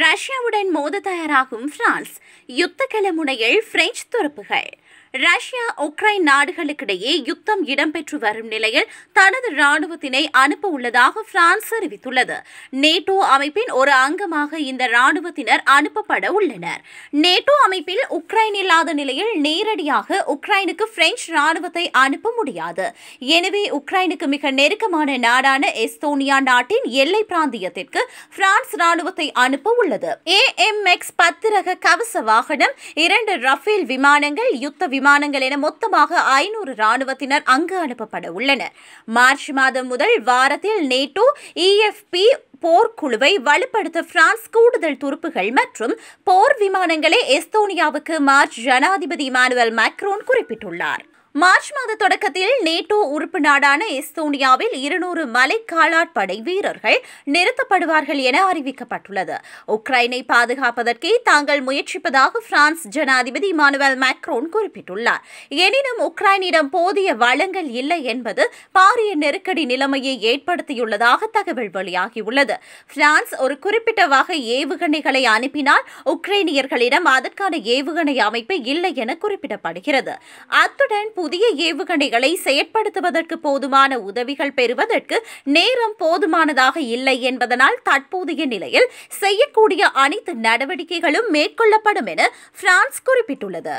ரஷ்யாவுடன் மோத தயாராகும் பிரான்ஸ் யுத்த கிளமுனையில் பிரெஞ்சு துருப்புகள் ரஷ்யா உக்ரைன் நாடுகளுக்கிடையே யுத்தம் இடம்பெற்று வரும் நிலையில் தனது ராணுவத்தினை அனுப்ப உள்ளதாக பிரான்ஸ் அறிவித்துள்ளது நேட்டோ அமைப்பின் ஒரு அங்கமாக இந்த ராணுவத்தினர் அனுப்பப்பட உள்ளனர் நேட்டோ அமைப்பில் உக்ரைன் இல்லாத நிலையில் நேரடியாக உக்ரைனுக்கு பிரெஞ்சு ராணுவத்தை அனுப்ப முடியாது எனவே உக்ரைனுக்கு மிக நெருக்கமான நாடான எஸ்தோனியா நாட்டின் எல்லை பிராந்தியத்திற்கு பிரான்ஸ் ராணுவத்தை அனுப்ப உள்ளது ஏ எம் எக்ஸ் பத்து ரக கவச வாகனம் இரண்டு ரஃபேல் விமானங்கள் யுத்த யுத்த விமானங்கள் என மொத்தமாக ஐநூறு ராணுவத்தினர் அங்கு அனுப்பப்பட உள்ளனர் மார்ச் மாதம் முதல் வாரத்தில் நேட்டோ இஎஃப்பி போர்க்குழுவை வலுப்படுத்த பிரான்ஸ் கூடுதல் துருப்புகள் மற்றும் போர் விமானங்களை எஸ்தோனியாவுக்கு மார்ச் ஜனாதிபதி இமானுவல் மேக்ரோன் குறிப்பிட்டுள்ளார் மார்ச் மாத தொடக்கத்தில் நேட்டோ உறுப்பு நாடான எஸ்தோனியாவில் இருநூறு மலை காலாட்படை வீரர்கள் நிறுத்தப்படுவார்கள் என அறிவிக்கப்பட்டுள்ளது உக்ரைனை பாதுகாப்பதற்கே தாங்கள் முயற்சிப்பதாக பிரான்ஸ் ஜனாதிபதி இமானுவேல் மேக்ரோன் குறிப்பிட்டுள்ளார் எனினும் உக்ரைனிடம் போதிய வளங்கள் இல்லை என்பது பாரிய நெருக்கடி நிலைமையை ஏற்படுத்தியுள்ளதாக தகவல் வெளியாகியுள்ளது பிரான்ஸ் ஒரு குறிப்பிட்ட வகை ஏவுகணைகளை அனுப்பினால் உக்ரைனியர்களிடம் அதற்கான ஏவுகணை அமைப்பு இல்லை என குறிப்பிடப்படுகிறது அத்துடன் புதிய ஏவுகணைகளை செயற்படுத்துவதற்கு போதுமான உதவிகள் பெறுவதற்கு நேரம் போதுமானதாக இல்லை என்பதனால் தற்போதைய நிலையில் செய்யக்கூடிய அனைத்து நடவடிக்கைகளும் மேற்கொள்ளப்படும் என பிரான்ஸ் குறிப்பிட்டுள்ளது